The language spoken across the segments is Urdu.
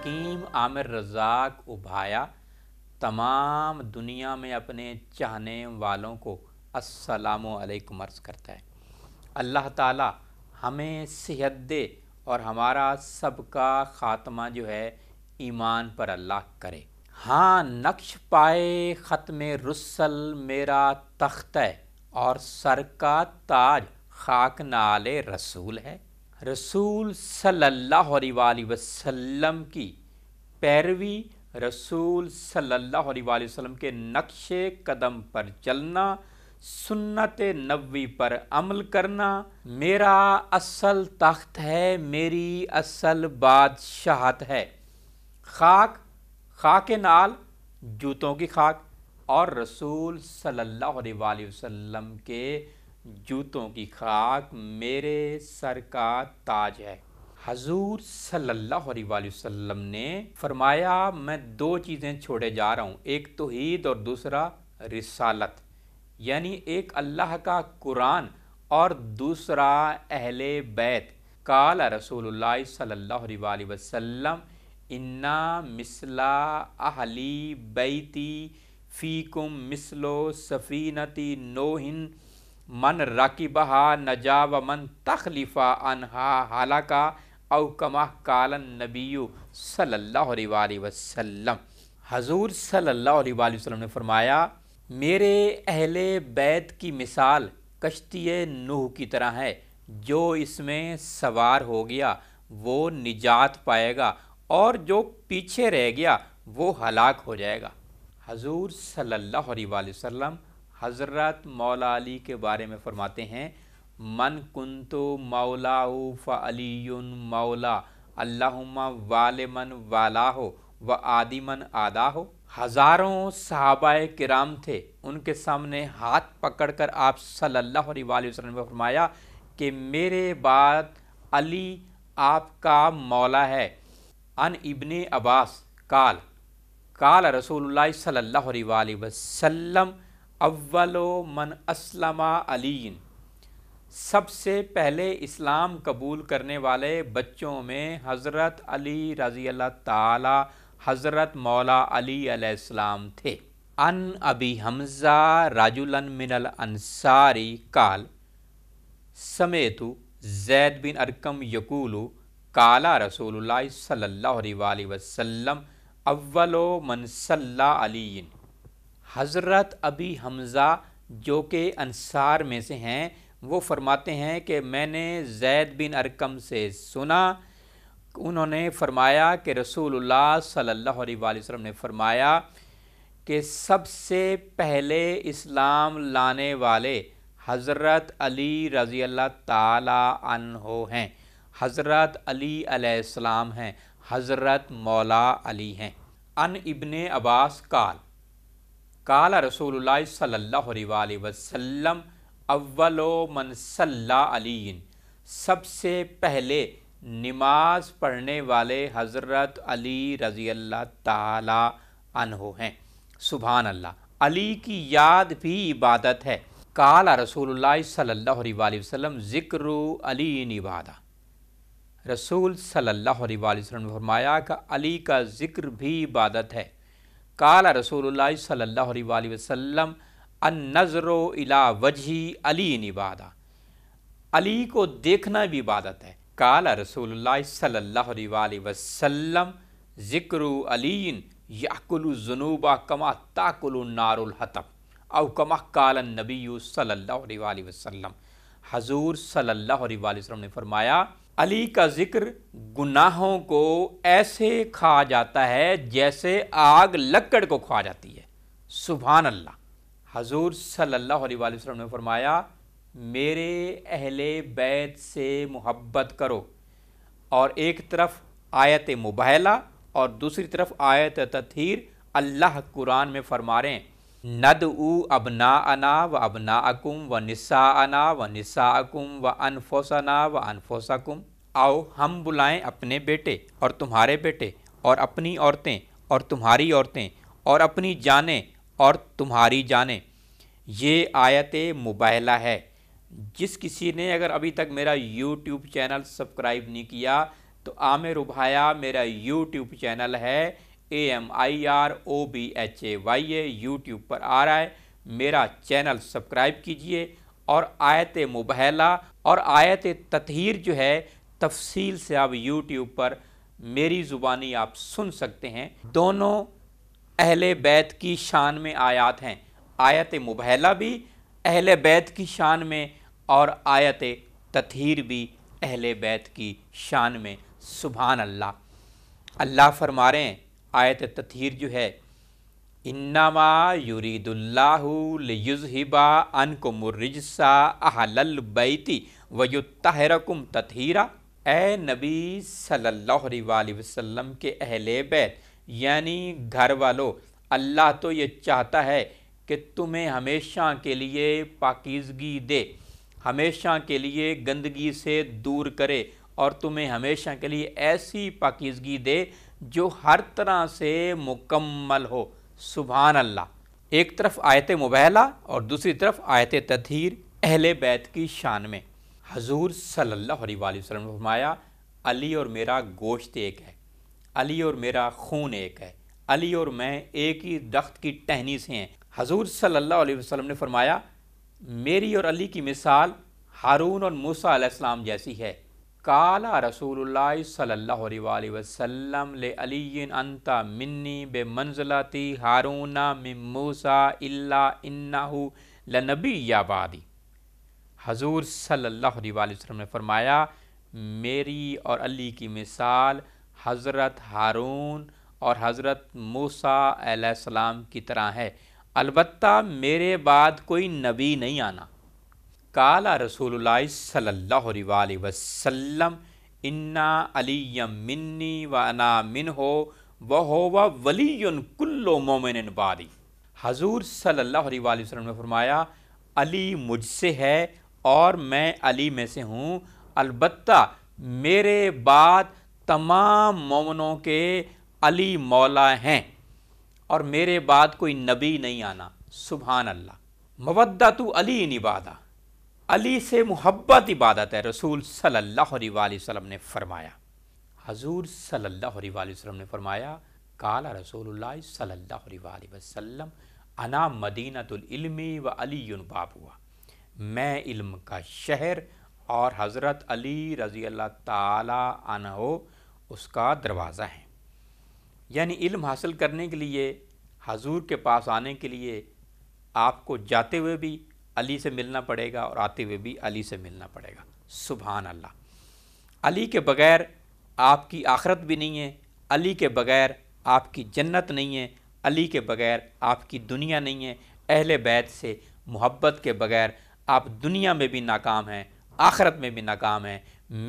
حکیم عامر رزاق ابھایا تمام دنیا میں اپنے چاہنے والوں کو السلام علیکم عرض کرتا ہے اللہ تعالی ہمیں صحت دے اور ہمارا سب کا خاتمہ جو ہے ایمان پر اللہ کرے ہاں نقش پائے ختم رسل میرا تخت ہے اور سر کا تاج خاک نال رسول ہے رسول صلی اللہ علیہ وسلم کی پیروی رسول صلی اللہ علیہ وآلہ وسلم کے نقش قدم پر چلنا سنت نبوی پر عمل کرنا میرا اصل تخت ہے میری اصل بادشاہت ہے خاک خاک نال جوتوں کی خاک اور رسول صلی اللہ علیہ وسلم کے جوتوں کی خاک میرے سر کا تاج ہے حضور صلی اللہ علیہ وآلہ وسلم نے فرمایا میں دو چیزیں چھوڑے جا رہا ہوں ایک توحید اور دوسرا رسالت یعنی ایک اللہ کا قرآن اور دوسرا اہل بیت کال رسول اللہ صلی اللہ علیہ وآلہ وسلم انا مثلا اہلی بیتی فیکم مثلو سفینتی نوہن من راکی بہا و من تخلیفہ انہا او کمہ کالن نبی صلی اللہ علیہ وآلہ وسلم حضور صلی اللہ علیہ وآلہ وسلم نے فرمایا میرے اہل بیت کی مثال کشتی نوح کی طرح ہے جو اس میں سوار ہو گیا وہ نجات پائے گا اور جو پیچھے رہ گیا وہ ہلاک ہو جائے گا حضور صلی اللہ علیہ وآلہ وسلم حضرت مولا علی کے بارے میں فرماتے ہیں من کنتو مولا فعلی مولا وال من والا ہو و آدی من آدا ہو ہزاروں صحابہ کرام تھے ان کے سامنے ہاتھ پکڑ کر آپ صلی اللہ علیہ وسلم نے فرمایا کہ میرے بعد علی آپ کا مولا ہے ان ابن عباس کال کال رسول اللہ صلی اللہ علیہ وسلم اول من اسلم علی سب سے پہلے اسلام قبول کرنے والے بچوں میں حضرت علی رضی اللہ تعالی حضرت مولا علی علیہ السلام تھے ان ابی حمزہ من الانصاری کال سمیتو زید بن ارکم یقولو کالا رسول اللہ اللہ صلی علیہ اللی صل و منص الہ علیں حضرت ابی حمزہ جو کہ انصار میں سے ہیں وہ فرماتے ہیں کہ میں نے زید بن ارکم سے سنا انہوں نے فرمایا کہ رسول اللہ صلی اللہ علیہ وآلہ وسلم نے فرمایا کہ سب سے پہلے اسلام لانے والے حضرت علی رضی اللہ تعالی عنہ ہیں حضرت علی علیہ السلام ہیں حضرت مولا علی ہیں ان ابن عباس کال کالا رسول اللہ صلی اللہ علیہ وسلم اول صلی علی سب سے پہلے نماز پڑھنے والے حضرت علی رضی اللہ تعالی عنہ ہیں سبحان اللہ علی کی یاد بھی عبادت ہے کالا رسول اللہ صلی اللہ علیہ وسلم ذکر علی نبادہ رسول صلی اللہ علیہ وسلم فرمایا کہ علی کا ذکر بھی عبادت ہے قال رسول اللہ صلی اللہ علیہ وآلہ وسلم النظر الی وجہ علی نبادہ علی کو دیکھنا بھی عبادت ہے قال رسول اللہ صلی اللہ علیہ وآلہ وسلم ذکر یعقل الزنوب کما تاکل النار نار او کما قال النبی صلی اللہ علیہ وآلہ وسلم حضور صلی اللہ علیہ وآلہ وسلم نے فرمایا علی کا ذکر گناہوں کو ایسے کھا جاتا ہے جیسے آگ لکڑ کو کھا جاتی ہے سبحان اللہ حضور صلی اللہ علیہ وسلم نے فرمایا میرے اہل بیت سے محبت کرو اور ایک طرف آیت مبہلہ اور دوسری طرف آیت تطہیر اللہ قرآن میں فرما ہیں ند او ابنا انا و ابنا اکم و نسا انا و نسا اکم و انفوسنا و انفوسکم آؤ ہم بلائیں اپنے بیٹے اور تمہارے بیٹے اور اپنی عورتیں اور تمہاری عورتیں اور اپنی جانیں اور تمہاری جانیں یہ آیت مباحلہ ہے جس کسی نے اگر ابھی تک میرا یوٹیوب چینل سبسکرائب نہیں کیا تو عامر ربھایا میرا یوٹیوب چینل ہے A M I R O B H A Y A YouTube پر آ رہا ہے میرا چینل سبسکرائب کیجئے اور آیت مبحلہ اور آیت تطہیر جو ہے تفصیل سے آپ یوٹیوب پر میری زبانی آپ سن سکتے ہیں دونوں اہل بیت کی شان میں آیات ہیں آیت مبہلہ بھی اہل بیت کی شان میں اور آیت تطہیر بھی اہل بیت کی شان میں سبحان اللہ اللہ فرما رہے ہیں آیت تطہیر جو ہے انما یرید اللہ لیزہبا انکم الرجسا مرجسا اہل البیتی و اے نبی صلی اللہ علیہ وسلم کے اہل بیت یعنی گھر والو اللہ تو یہ چاہتا ہے کہ تمہیں ہمیشہ کے لیے پاکیزگی دے ہمیشہ کے لیے گندگی سے دور کرے اور تمہیں ہمیشہ کے لیے ایسی پاکیزگی دے جو ہر طرح سے مکمل ہو سبحان اللہ ایک طرف آیت مبہلہ اور دوسری طرف آیت تطہیر اہل بیت کی شان میں حضور صلی اللہ علیہ وآلہ وسلم نے فرمایا علی اور میرا گوشت ایک ہے علی اور میرا خون ایک ہے علی اور میں ایک ہی دخت کی ٹہنی سے ہیں حضور صلی اللہ علیہ وسلم نے فرمایا میری اور علی کی مثال ہارون اور موسیٰ علیہ السلام جیسی ہے کالا رسول اللہ صلی اللہ علیہ وسلم انتا منی بے منزلتی ہارون اللہ انہو لنبی یا بادی حضور صلی اللہ علیہ وسلم نے فرمایا میری اور علی کی مثال حضرت ہارون اور حضرت موسیٰ علیہ السلام کی طرح ہے البتہ میرے بعد کوئی نبی نہیں آنا کالا رسول اللہ صلی اللہ علیہ وسلم انا علی منی و مِنْهُ ہو وہ كُلُّ کلو مومن حضور صلی اللہ علیہ وسلم نے فرمایا علی مجھ سے ہے اور میں علی میں سے ہوں البتہ میرے بعد تمام مومنوں کے علی مولا ہیں اور میرے بعد کوئی نبی نہیں آنا سبحان اللہ تو علی ان عبادہ علی سے محبت عبادت ہے رسول صلی اللہ علیہ وسلم نے فرمایا حضور صلی اللہ علیہ وسلم نے فرمایا کالا رسول اللہ صلی اللہ علیہ وسلم انا مدینہ و علی باب ہوا میں علم کا شہر اور حضرت علی رضی اللہ تعالیٰ عنہ اس کا دروازہ ہے یعنی علم حاصل کرنے کے لیے حضور کے پاس آنے کے لیے آپ کو جاتے ہوئے بھی علی سے ملنا پڑے گا اور آتے ہوئے بھی علی سے ملنا پڑے گا سبحان اللہ علی کے بغیر آپ کی آخرت بھی نہیں ہے علی کے بغیر آپ کی جنت نہیں ہے علی کے بغیر آپ کی دنیا نہیں ہے اہل بیت سے محبت کے بغیر آپ دنیا میں بھی ناکام ہیں آخرت میں بھی ناکام ہیں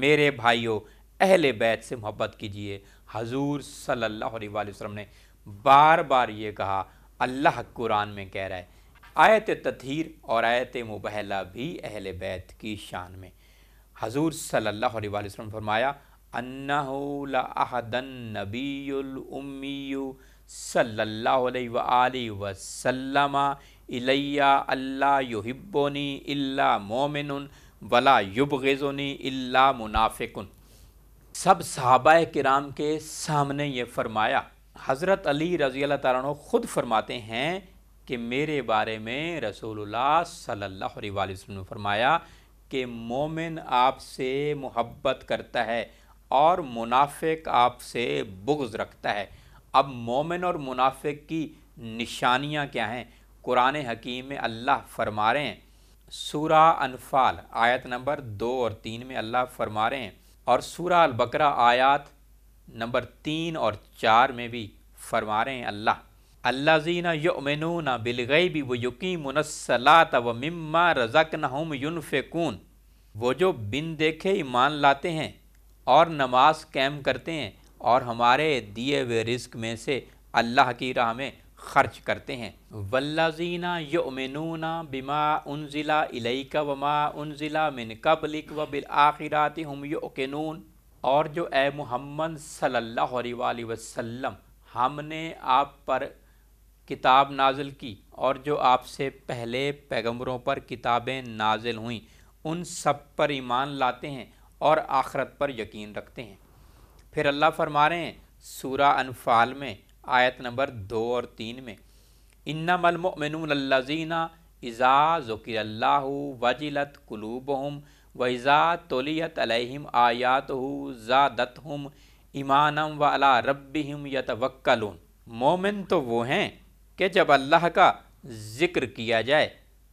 میرے بھائیوں اہل بیت سے محبت کیجئے حضور صلی اللہ علیہ وآلہ وسلم نے بار بار یہ کہا اللہ قرآن میں کہہ رہا ہے آیت تطہیر اور آیت مبہلہ بھی اہل بیت کی شان میں حضور صلی اللہ علیہ وآلہ وسلم فرمایا انہو الامی صلی اللہ علیہ وآلہ وسلم الیہ اللہ یحبونی اللہ مومن ولا یوبغذی اللہ منافقن سب صحابہ کرام کے سامنے یہ فرمایا حضرت علی رضی اللہ تعالیٰ عنہ خود فرماتے ہیں کہ میرے بارے میں رسول اللہ صلی اللہ علیہ وسلم نے فرمایا کہ مومن آپ سے محبت کرتا ہے اور منافق آپ سے بغض رکھتا ہے اب مومن اور منافق کی نشانیاں کیا ہیں قرآن حکیم میں اللہ فرما رہے ہیں سورہ انفال آیت نمبر دو اور تین میں اللہ فرما رہے ہیں اور سورہ البقرہ آیات نمبر تین اور چار میں بھی فرما رہے ہیں اللہ اللہ زینہ یؤمنون بالغیب و یقیمون منسلات و مما رزقنہم ینفقون وہ جو بن دیکھے ایمان لاتے ہیں اور نماز قیم کرتے ہیں اور ہمارے دیے ہوئے رزق میں سے اللہ کی راہ میں خرچ کرتے ہیں وَلا یؤمنون بما انزل الیک وما انزل من قبلک و بالآخرات ہم یوکینون اور جو اے محمد صلی اللہ علیہ وآلہ وسلم ہم نے آپ پر کتاب نازل کی اور جو آپ سے پہلے پیغمبروں پر کتابیں نازل ہوئیں ان سب پر ایمان لاتے ہیں اور آخرت پر یقین رکھتے ہیں پھر اللہ فرما رہے ہیں سورہ انفال میں آیت نمبر دو اور تین میں انَََ المؤمنون اللہزینہ اذا ذکر اللہ وجلت قلوب و اذا تولیت علیہم آیاتہ زادتہم ایمانم و علی یا یتوکلون مومن تو وہ ہیں کہ جب اللہ کا ذکر کیا جائے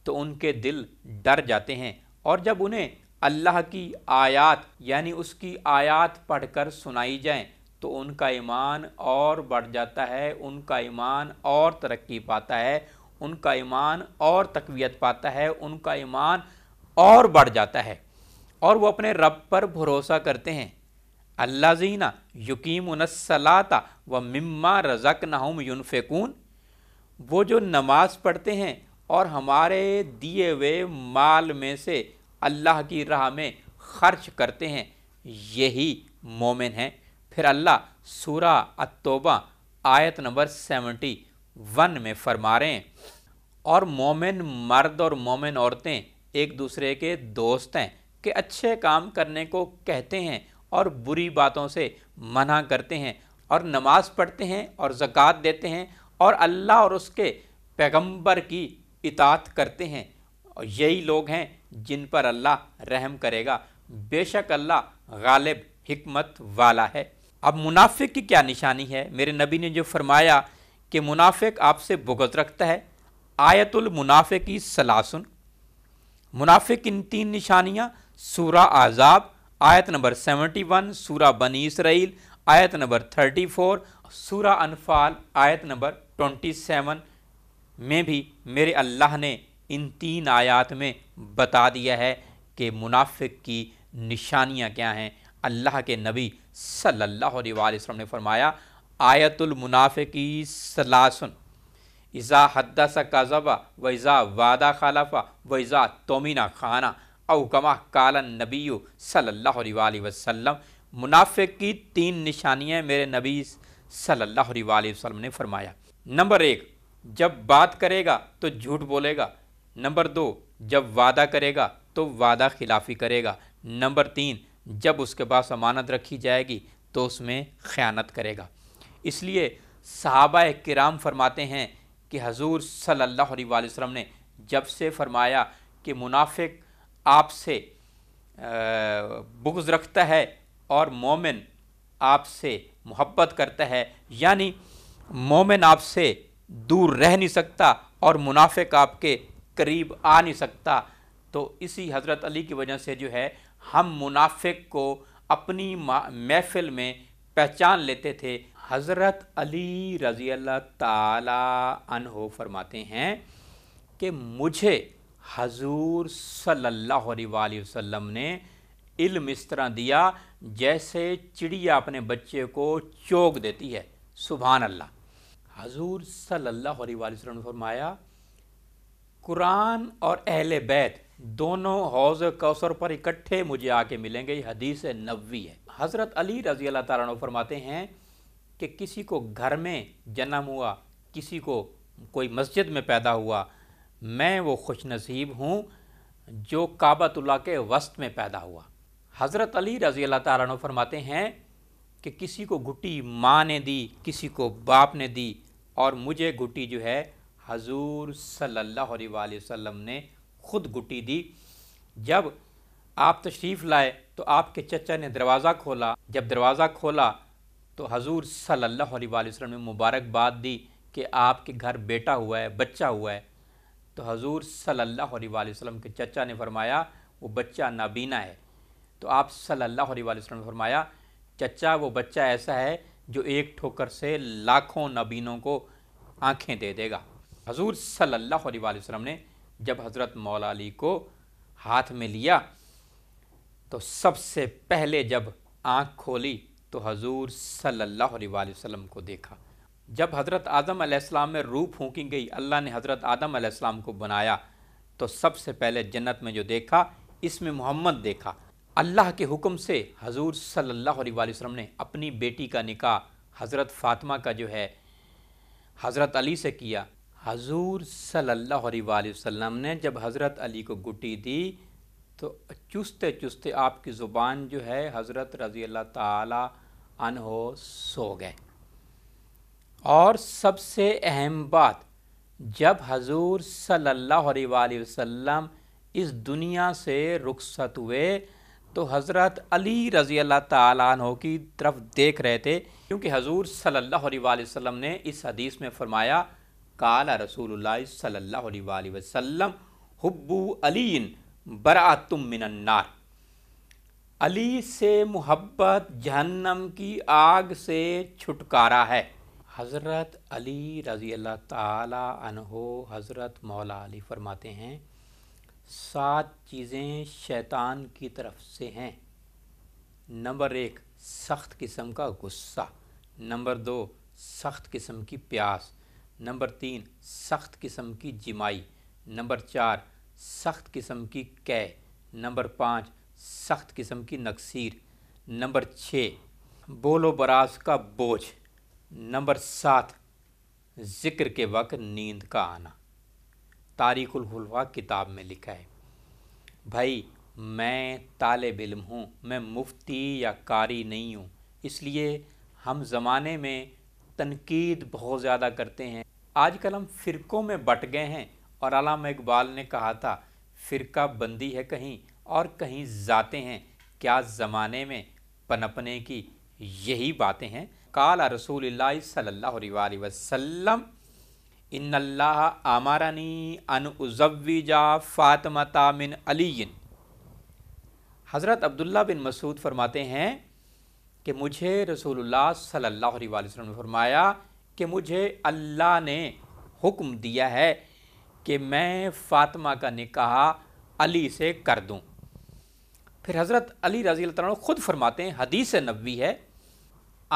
تو ان کے دل ڈر جاتے ہیں اور جب انہیں اللہ کی آیات یعنی اس کی آیات پڑھ کر سنائی جائیں تو ان کا ایمان اور بڑھ جاتا ہے ان کا ایمان اور ترقی پاتا ہے ان کا ایمان اور تقویت پاتا ہے ان کا ایمان اور بڑھ جاتا ہے اور وہ اپنے رب پر بھروسہ کرتے ہیں اللہ زینہ یقیم انسلاتا و مما رزق نحم یونفیکون وہ جو نماز پڑھتے ہیں اور ہمارے دیے ہوئے مال میں سے اللہ کی راہ میں خرچ کرتے ہیں یہی مومن ہیں پھر اللہ سورہ التوبہ آیت نمبر سیونٹی ون میں فرما رہے ہیں اور مومن مرد اور مومن عورتیں ایک دوسرے کے دوست ہیں کہ اچھے کام کرنے کو کہتے ہیں اور بری باتوں سے منع کرتے ہیں اور نماز پڑھتے ہیں اور زکوٰۃ دیتے ہیں اور اللہ اور اس کے پیغمبر کی اطاعت کرتے ہیں اور یہی لوگ ہیں جن پر اللہ رحم کرے گا بے شک اللہ غالب حکمت والا ہے اب منافق کی کیا نشانی ہے میرے نبی نے جو فرمایا کہ منافق آپ سے بغض رکھتا ہے آیت المنافقی کی منافق ان تین نشانیاں سورہ آزاب آیت نمبر سیونٹی ون سورہ بنی اسرائیل آیت نمبر تھرٹی فور سورہ انفال آیت نمبر ٹونٹی سیون میں بھی میرے اللہ نے ان تین آیات میں بتا دیا ہے کہ منافق کی نشانیاں کیا ہیں اللہ کے نبی صلی اللہ علیہ وسلم نے فرمایا آیت المنافقی سلاسن صلاحثن اذا حد و ازا وعدہ و ازا تومینہ خانہ اوکما کالا نبی صلی اللہ علیہ وسلم منافق کی تین نشانیاں میرے نبی صلی اللہ علیہ وسلم نے فرمایا نمبر ایک جب بات کرے گا تو جھوٹ بولے گا نمبر دو جب وعدہ کرے گا تو وعدہ خلافی کرے گا نمبر تین جب اس کے پاس امانت رکھی جائے گی تو اس میں خیانت کرے گا اس لیے صحابہ کرام فرماتے ہیں کہ حضور صلی اللہ علیہ وسلم نے جب سے فرمایا کہ منافق آپ سے بغض رکھتا ہے اور مومن آپ سے محبت کرتا ہے یعنی مومن آپ سے دور رہ نہیں سکتا اور منافق آپ کے قریب آ نہیں سکتا تو اسی حضرت علی کی وجہ سے جو ہے ہم منافق کو اپنی محفل میں پہچان لیتے تھے حضرت علی رضی اللہ تعالی عنہ فرماتے ہیں کہ مجھے حضور صلی اللہ علیہ وآلہ وسلم نے علم اس طرح دیا جیسے چڑیا اپنے بچے کو چوک دیتی ہے سبحان اللہ حضور صلی اللہ علیہ وآلہ وسلم نے فرمایا قرآن اور اہل بیت دونوں حوض کوثر پر اکٹھے مجھے آ کے ملیں گے یہ حدیث نوی ہے حضرت علی رضی اللہ تعالیٰ عنہ فرماتے ہیں کہ کسی کو گھر میں جنم ہوا کسی کو کوئی مسجد میں پیدا ہوا میں وہ خوش نصیب ہوں جو کعبۃ اللہ کے وسط میں پیدا ہوا حضرت علی رضی اللہ تعالیٰ عنہ فرماتے ہیں کہ کسی کو گھٹی ماں نے دی کسی کو باپ نے دی اور مجھے گھٹی جو ہے حضور صلی اللہ علیہ وسلم نے خود گٹی دی جب آپ تشریف لائے تو آپ کے چچا نے دروازہ کھولا جب دروازہ کھولا تو حضور صلی اللہ علیہ وسلم نے مبارکباد دی کہ آپ کے گھر بیٹا ہوا ہے بچہ ہوا ہے تو حضور صلی اللہ علیہ وسلم کے چچا نے فرمایا وہ بچہ نابینا ہے تو آپ صلی اللہ علیہ وسلم نے فرمایا چچا وہ بچہ ایسا ہے جو ایک ٹھوکر سے لاکھوں نابینوں کو آنکھیں دے دے گا حضور صلی اللہ علیہ وسلم نے جب حضرت مولا علی کو ہاتھ میں لیا تو سب سے پہلے جب آنکھ کھولی تو حضور صلی اللہ علیہ وآلہ وسلم کو دیکھا جب حضرت آدم علیہ السلام میں روح پھونکی گئی اللہ نے حضرت آدم علیہ السلام کو بنایا تو سب سے پہلے جنت میں جو دیکھا اس میں محمد دیکھا اللہ کے حکم سے حضور صلی اللہ علیہ وآلہ وسلم نے اپنی بیٹی کا نکاح حضرت فاطمہ کا جو ہے حضرت علی سے کیا حضور صلی اللہ علیہ وآلہ وسلم نے جب حضرت علی کو گٹی دی تو چستے چستے آپ کی زبان جو ہے حضرت رضی اللہ تعالی عنہ سو گئے اور سب سے اہم بات جب حضور صلی اللہ علیہ وآلہ وسلم اس دنیا سے رخصت ہوئے تو حضرت علی رضی اللہ تعالیٰ عنہ کی طرف دیکھ رہے تھے کیونکہ حضور صلی اللہ علیہ وآلہ وسلم نے اس حدیث میں فرمایا کالا رسول اللہ صلی اللہ علیہ وآلہ وسلم حبو علی براتم من النار علی سے محبت جہنم کی آگ سے چھٹکارا ہے حضرت علی رضی اللہ تعالی عنہ حضرت مولا علی فرماتے ہیں سات چیزیں شیطان کی طرف سے ہیں نمبر ایک سخت قسم کا غصہ نمبر دو سخت قسم کی پیاس نمبر تین سخت قسم کی جمائی نمبر چار سخت قسم کی کہ نمبر پانچ سخت قسم کی نقصیر نمبر چھ بول و براز کا بوجھ نمبر سات ذکر کے وقت نیند کا آنا تاریخ الخلاوا کتاب میں لکھا ہے بھائی میں طالب علم ہوں میں مفتی یا قاری نہیں ہوں اس لیے ہم زمانے میں تنقید بہت زیادہ کرتے ہیں آج کل ہم فرقوں میں بٹ گئے ہیں اور علامہ اقبال نے کہا تھا فرقہ بندی ہے کہیں اور کہیں ذاتیں ہیں کیا زمانے میں پنپنے کی یہی باتیں ہیں قال رسول اللہ صلی اللہ علیہ وسلم ان اللہ آمارنی ان فاطمہ تا من علی حضرت عبداللہ بن مسعود فرماتے ہیں کہ مجھے رسول اللہ صلی اللہ علیہ وسلم نے فرمایا کہ مجھے اللہ نے حکم دیا ہے کہ میں فاطمہ کا نکاح علی سے کر دوں پھر حضرت علی رضی اللہ خود فرماتے ہیں حدیث نبوی ہے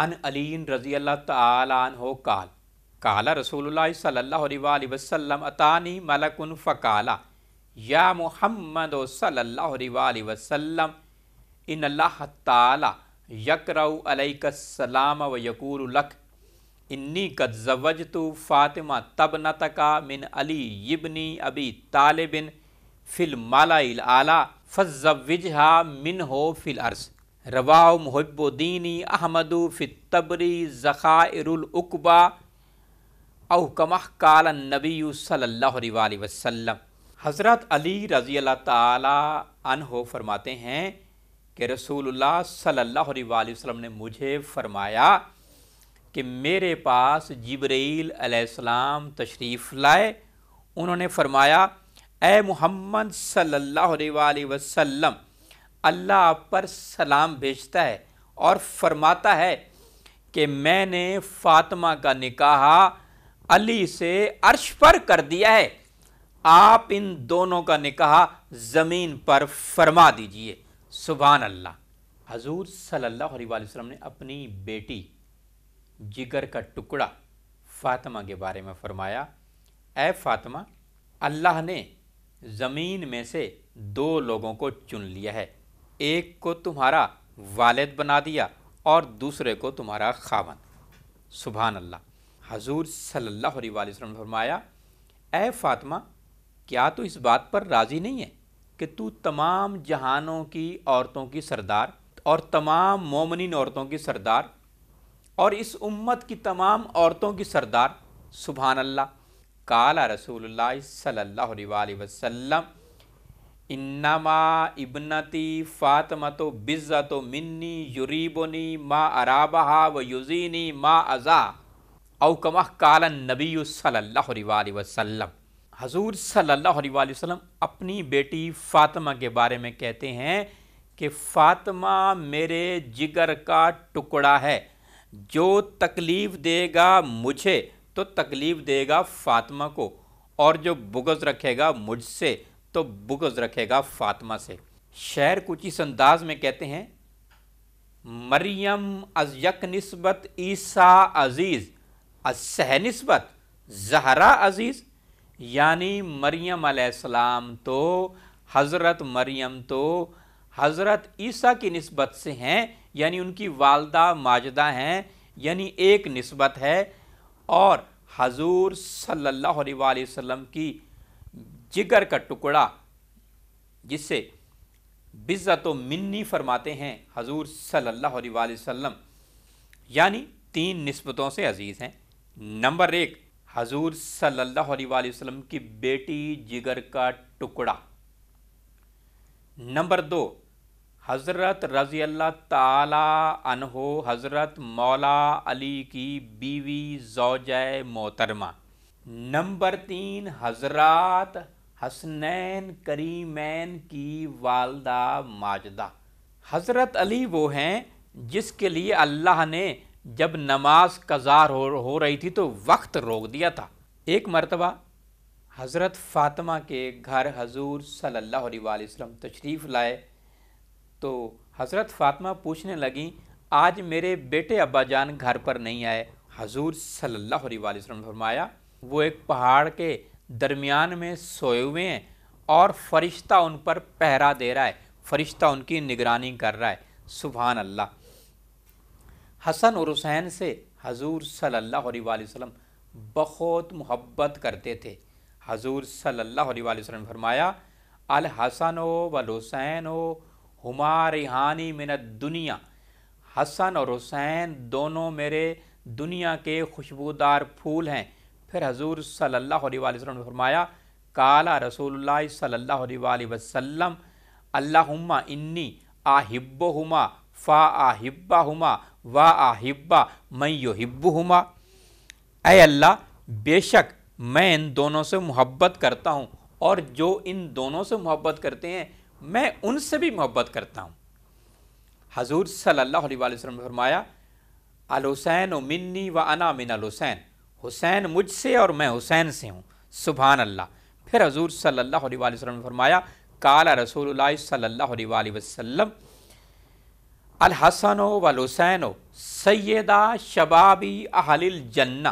ان علی رضی اللہ عنہ کال کالا رسول اللہ صلی اللہ علیہ وآلہ وسلم اتانی ملکن فقالا یا محمد صلی اللہ علیہ وآلہ وسلم ان اللہ تعالی یکرو علیہ السلام و یقول الکھ انی قد تو فاطمہ تب من علی ابنی ابی طالبن فل مالا فضوجہ من ہو فل عرض روا محب دینی احمد فی التبری زخائر ارالعقبا او کما کالا نبی صلی اللہ علیہ وسلم حضرت علی رضی اللہ تعالی عنہ فرماتے ہیں کہ رسول اللہ صلی اللہ علیہ وسلم نے مجھے فرمایا کہ میرے پاس جبرائیل علیہ السلام تشریف لائے انہوں نے فرمایا اے محمد صلی اللہ علیہ وسلم اللہ آپ پر سلام بھیجتا ہے اور فرماتا ہے کہ میں نے فاطمہ کا نکاح علی سے عرش پر کر دیا ہے آپ ان دونوں کا نکاح زمین پر فرما دیجئے سبحان اللہ حضور صلی اللہ علیہ وسلم نے اپنی بیٹی جگر کا ٹکڑا فاطمہ کے بارے میں فرمایا اے فاطمہ اللہ نے زمین میں سے دو لوگوں کو چن لیا ہے ایک کو تمہارا والد بنا دیا اور دوسرے کو تمہارا خاون سبحان اللہ حضور صلی اللہ علیہ وسلم نے فرمایا اے فاطمہ کیا تو اس بات پر راضی نہیں ہے کہ تو تمام جہانوں کی عورتوں کی سردار اور تمام مومنین عورتوں کی سردار اور اس امت کی تمام عورتوں کی سردار سبحان اللہ کالا رسول اللہ صلی اللہ علیہ وسلم انما ابنتی فاطمہ تو بزت و منی یریبنی ما ارابہ و یزینی ما او کمہ کالا نبی صلی اللہ علیہ وسلم حضور صلی اللہ علیہ وسلم اپنی بیٹی فاطمہ کے بارے میں کہتے ہیں کہ فاطمہ میرے جگر کا ٹکڑا ہے جو تکلیف دے گا مجھے تو تکلیف دے گا فاطمہ کو اور جو بغض رکھے گا مجھ سے تو بغض رکھے گا فاطمہ سے شعر کچھ اس انداز میں کہتے ہیں مریم از یک نسبت عیسیٰ عزیز از سہ نسبت زہرا عزیز یعنی مریم علیہ السلام تو حضرت مریم تو حضرت عیسیٰ کی نسبت سے ہیں یعنی ان کی والدہ ماجدہ ہیں یعنی ایک نسبت ہے اور حضور صلی اللہ علیہ وسلم کی جگر کا ٹکڑا جس سے بزت و منی فرماتے ہیں حضور صلی اللہ علیہ وسلم یعنی تین نسبتوں سے عزیز ہیں نمبر ایک حضور صلی اللہ علیہ وسلم کی بیٹی جگر کا ٹکڑا نمبر دو حضرت رضی اللہ تعالی عنہ حضرت مولا علی کی بیوی زوجہ محترمہ نمبر تین حضرات حسنین کریمین کی والدہ ماجدہ حضرت علی وہ ہیں جس کے لیے اللہ نے جب نماز کزار ہو رہی تھی تو وقت روک دیا تھا ایک مرتبہ حضرت فاطمہ کے گھر حضور صلی اللہ علیہ وسلم تشریف لائے تو حضرت فاطمہ پوچھنے لگیں آج میرے بیٹے ابا جان گھر پر نہیں آئے حضور صلی اللہ علیہ وسلم فرمایا وہ ایک پہاڑ کے درمیان میں سوئے ہوئے ہیں اور فرشتہ ان پر پہرا دے رہا ہے فرشتہ ان کی نگرانی کر رہا ہے سبحان اللہ حسن اور حسین سے حضور صلی اللہ علیہ وسلم بہت محبت کرتے تھے حضور صلی اللہ علیہ وسلم فرمایا الحسن و الحسین و ریحانی من دنیا حسن اور حسین دونوں میرے دنیا کے خوشبودار پھول ہیں پھر حضور صلی اللہ علیہ وآلہ وسلم نے فرمایا کالا رسول اللہ صلی اللہ علیہ وآلہ وسلم اللہم انی آہبہما فا آہبہما ہما وا آہبہ میں یحبہما ہما اے اللہ بے شک میں ان دونوں سے محبت کرتا ہوں اور جو ان دونوں سے محبت کرتے ہیں میں ان سے بھی محبت کرتا ہوں حضور صلی اللہ علیہ وسلم نے فرمایا الحسین و منی و انا من الحسین حسین مجھ سے اور میں حسین سے ہوں سبحان اللہ پھر حضور صلی اللہ علیہ وسلم نے فرمایا کالا رسول اللہ صلی اللہ علیہ وسلم الحسن و الحسین و سیدہ شبابی اہل الجنہ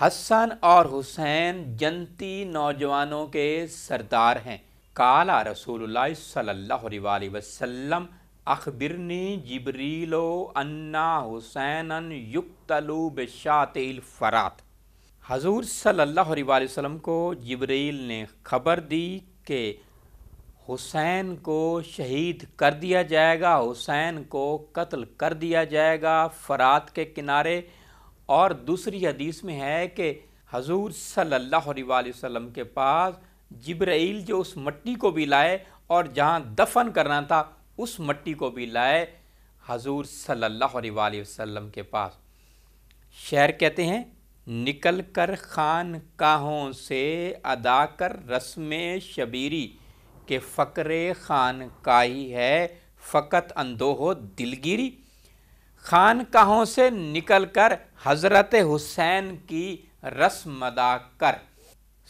حسن اور حسین جنتی نوجوانوں کے سردار ہیں کالا رسول اللہ صلی اللہ علیہ وسلم اخبرنی جبریل و انا حسین یقتلو بشات الفرات حضور صلی اللہ علیہ وسلم کو جبریل نے خبر دی کہ حسین کو شہید کر دیا جائے گا حسین کو قتل کر دیا جائے گا فرات کے کنارے اور دوسری حدیث میں ہے کہ حضور صلی اللہ علیہ وسلم کے پاس جبرائیل جو اس مٹی کو بھی لائے اور جہاں دفن کرنا تھا اس مٹی کو بھی لائے حضور صلی اللہ علیہ وآلہ وسلم کے پاس شعر کہتے ہیں نکل کر خان کاہوں سے ادا کر رسم شبیری کہ فقر خان کاہی ہے فقط اندوہ دلگیری خان کاہوں سے نکل کر حضرت حسین کی رسم ادا کر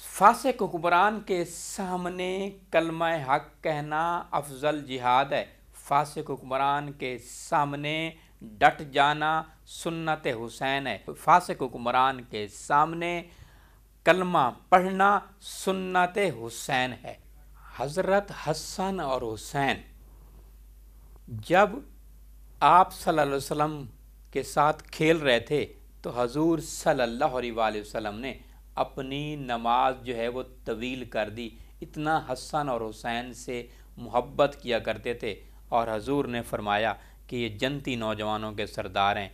فاسق حکمران کے سامنے کلمہ حق کہنا افضل جہاد ہے فاسق حکمران کے سامنے ڈٹ جانا سنت حسین ہے فاسق حکمران کے سامنے کلمہ پڑھنا سنت حسین ہے حضرت حسن اور حسین جب آپ صلی اللہ علیہ وسلم کے ساتھ کھیل رہے تھے تو حضور صلی اللہ علیہ وسلم نے اپنی نماز جو ہے وہ طویل کر دی اتنا حسن اور حسین سے محبت کیا کرتے تھے اور حضور نے فرمایا کہ یہ جنتی نوجوانوں کے سردار ہیں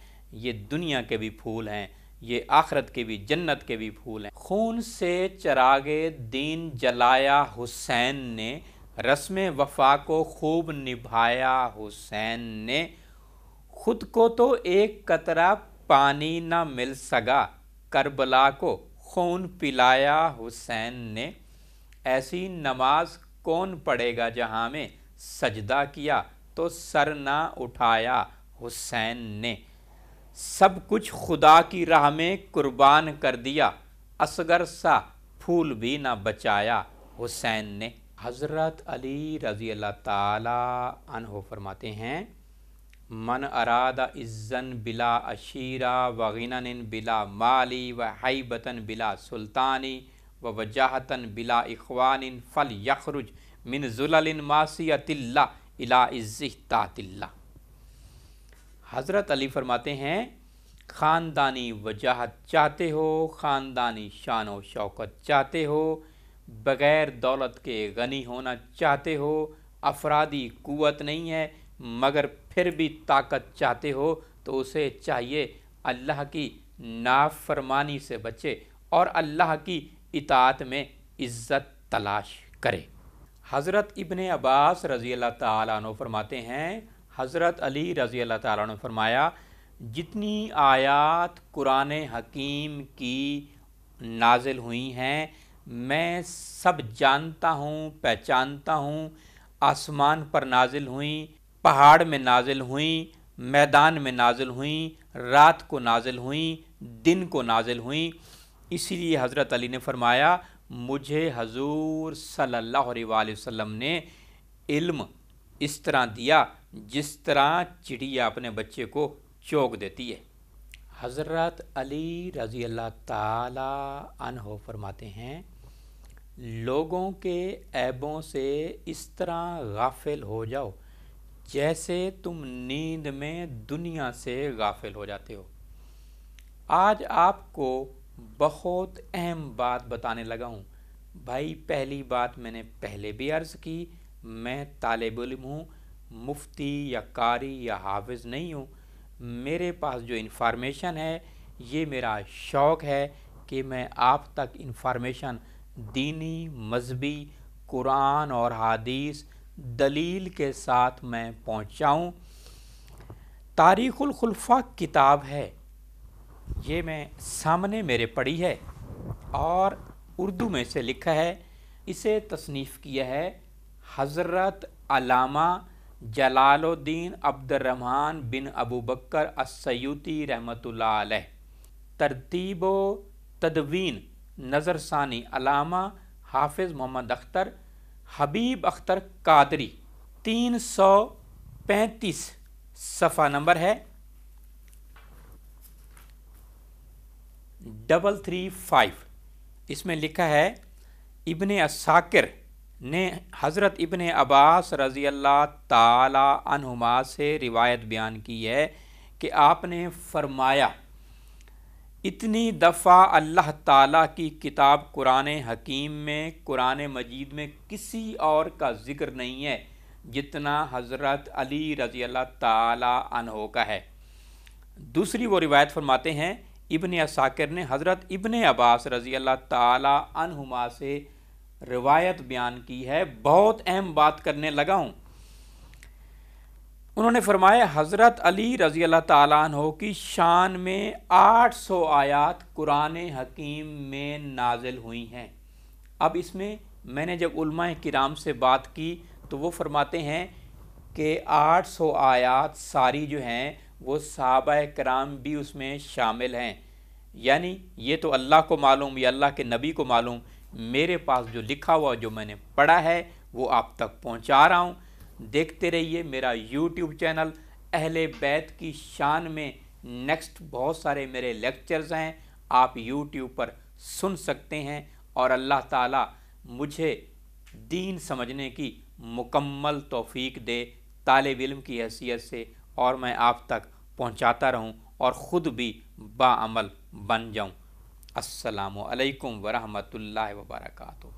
یہ دنیا کے بھی پھول ہیں یہ آخرت کے بھی جنت کے بھی پھول ہیں خون سے چراغ دین جلایا حسین نے رسم وفا کو خوب نبھایا حسین نے خود کو تو ایک قطرہ پانی نہ مل سکا کربلا کو خون پلایا حسین نے ایسی نماز کون پڑھے گا جہاں میں سجدہ کیا تو سر نہ اٹھایا حسین نے سب کچھ خدا کی راہ میں قربان کر دیا اصغر سا پھول بھی نہ بچایا حسین نے حضرت علی رضی اللہ تعالی عنہ فرماتے ہیں من اراد عزن بلا و غنن بلا مالی و حیبتن بلا سلطانی و وجاہتن بلا اخوان فل یخرج من ماسیت اللہ الى الاََ اللہ حضرت علی فرماتے ہیں خاندانی وجاہت چاہتے ہو خاندانی شان و شوقت چاہتے ہو بغیر دولت کے غنی ہونا چاہتے ہو افرادی قوت نہیں ہے مگر پھر بھی طاقت چاہتے ہو تو اسے چاہیے اللہ کی نافرمانی سے بچے اور اللہ کی اطاعت میں عزت تلاش کرے حضرت ابن عباس رضی اللہ تعالیٰ عنہ فرماتے ہیں حضرت علی رضی اللہ تعالیٰ عنہ فرمایا جتنی آیات قرآن حکیم کی نازل ہوئی ہیں میں سب جانتا ہوں پہچانتا ہوں آسمان پر نازل ہوئیں پہاڑ میں نازل ہوئیں میدان میں نازل ہوئیں رات کو نازل ہوئیں دن کو نازل ہوئیں اسی لیے حضرت علی نے فرمایا مجھے حضور صلی اللہ علیہ وآلہ وسلم نے علم اس طرح دیا جس طرح چڑیا اپنے بچے کو چوک دیتی ہے حضرت علی رضی اللہ تعالی عنہ فرماتے ہیں لوگوں کے عیبوں سے اس طرح غافل ہو جاؤ جیسے تم نیند میں دنیا سے غافل ہو جاتے ہو آج آپ کو بہت اہم بات بتانے لگا ہوں بھائی پہلی بات میں نے پہلے بھی عرض کی میں طالب علم ہوں مفتی یا قاری یا حافظ نہیں ہوں میرے پاس جو انفارمیشن ہے یہ میرا شوق ہے کہ میں آپ تک انفارمیشن دینی مذہبی قرآن اور حادیث دلیل کے ساتھ میں پہنچاؤں تاریخ الخلفہ کتاب ہے یہ میں سامنے میرے پڑھی ہے اور اردو میں سے لکھا ہے اسے تصنیف کیا ہے حضرت علامہ جلال الدین عبد الرحمن بن ابو بکر السیوتی رحمۃ اللہ علیہ ترتیب و تدوین نظر ثانی علامہ حافظ محمد اختر حبیب اختر قادری تین سو پینتیس صفحہ نمبر ہے ڈبل تھری فائیو اس میں لکھا ہے ابن اساکر نے حضرت ابن عباس رضی اللہ تعالی عنہما سے روایت بیان کی ہے کہ آپ نے فرمایا اتنی دفعہ اللہ تعالیٰ کی کتاب قرآن حکیم میں قرآن مجید میں کسی اور کا ذکر نہیں ہے جتنا حضرت علی رضی اللہ تعالیٰ عنہ کا ہے دوسری وہ روایت فرماتے ہیں ابن اساکر نے حضرت ابن عباس رضی اللہ تعالیٰ عنہما سے روایت بیان کی ہے بہت اہم بات کرنے لگا ہوں انہوں نے فرمایا حضرت علی رضی اللہ تعالیٰ عنہ کی شان میں آٹھ سو آیات قرآن حکیم میں نازل ہوئی ہیں اب اس میں میں نے جب علماء کرام سے بات کی تو وہ فرماتے ہیں کہ آٹھ سو آیات ساری جو ہیں وہ صحابہ کرام بھی اس میں شامل ہیں یعنی یہ تو اللہ کو معلوم یا اللہ کے نبی کو معلوم میرے پاس جو لکھا ہوا جو میں نے پڑھا ہے وہ آپ تک پہنچا رہا ہوں دیکھتے رہیے میرا یوٹیوب چینل اہل بیت کی شان میں نیکسٹ بہت سارے میرے لیکچرز ہیں آپ یوٹیوب پر سن سکتے ہیں اور اللہ تعالیٰ مجھے دین سمجھنے کی مکمل توفیق دے طالب علم کی حیثیت سے اور میں آپ تک پہنچاتا رہوں اور خود بھی باعمل بن جاؤں السلام علیکم ورحمۃ اللہ وبرکاتہ